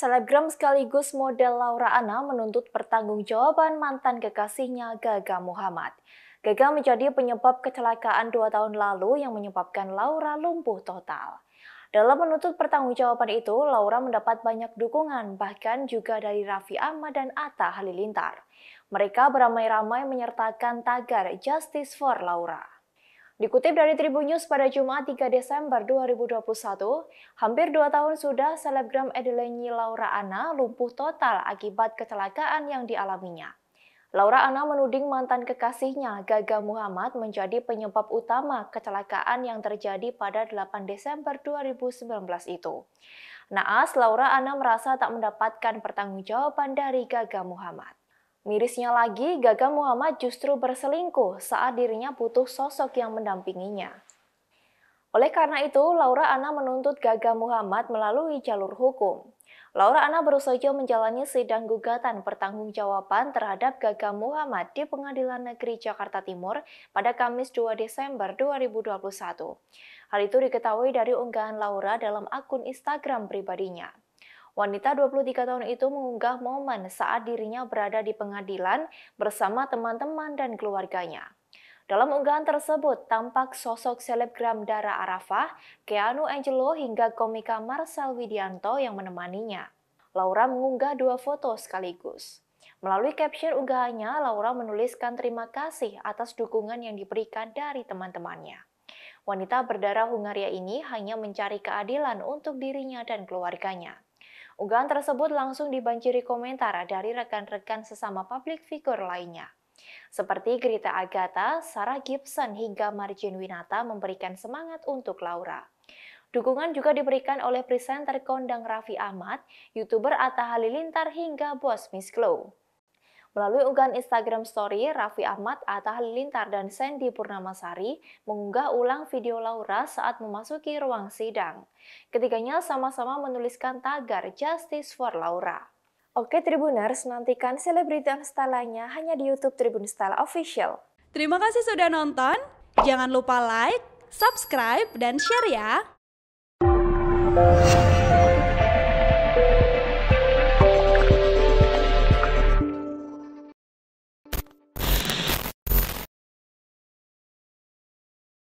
Selebgram sekaligus model Laura Anna menuntut pertanggungjawaban mantan kekasihnya Gaga Muhammad. Gaga menjadi penyebab kecelakaan dua tahun lalu yang menyebabkan Laura lumpuh total. Dalam menuntut pertanggungjawaban itu, Laura mendapat banyak dukungan, bahkan juga dari Raffi Ahmad dan Atta Halilintar. Mereka beramai-ramai menyertakan tagar Justice for Laura. Dikutip dari Tribun News pada Jumat 3 Desember 2021, hampir dua tahun sudah selebgram Adelenyi Laura Anna lumpuh total akibat kecelakaan yang dialaminya. Laura Anna menuding mantan kekasihnya Gaga Muhammad menjadi penyebab utama kecelakaan yang terjadi pada 8 Desember 2019 itu. Naas, Laura Anna merasa tak mendapatkan pertanggungjawaban dari Gaga Muhammad. Mirisnya lagi, Gaga Muhammad justru berselingkuh saat dirinya butuh sosok yang mendampinginya. Oleh karena itu, Laura Ana menuntut Gaga Muhammad melalui jalur hukum. Laura Anna saja menjalani sidang gugatan pertanggungjawaban terhadap Gaga Muhammad di Pengadilan Negeri Jakarta Timur pada Kamis 2 Desember 2021. Hal itu diketahui dari unggahan Laura dalam akun Instagram pribadinya. Wanita 23 tahun itu mengunggah momen saat dirinya berada di pengadilan bersama teman-teman dan keluarganya. Dalam unggahan tersebut, tampak sosok selebgram Dara Arafah, Keanu Angelo hingga komika Marcel Widianto yang menemaninya. Laura mengunggah dua foto sekaligus. Melalui caption unggahannya, Laura menuliskan terima kasih atas dukungan yang diberikan dari teman-temannya. Wanita berdarah Hungaria ini hanya mencari keadilan untuk dirinya dan keluarganya. Unggahan tersebut langsung dibanjiri komentar dari rekan-rekan sesama publik figur lainnya. Seperti Greta Agatha, Sarah Gibson hingga Marjin Winata memberikan semangat untuk Laura. Dukungan juga diberikan oleh presenter kondang Raffi Ahmad, YouTuber Atta Halilintar hingga bos Miss Glow. Melalui unggahan Instagram Story, Raffi Ahmad, Atta Halilintar, dan Sandy Purnamasari mengunggah ulang video Laura saat memasuki ruang sidang. Ketiganya sama-sama menuliskan tagar Justice for Laura. Oke Tribuners, nantikan selebriti Stylenya hanya di Youtube Tribun Style Official. Terima kasih sudah nonton, jangan lupa like, subscribe, dan share ya!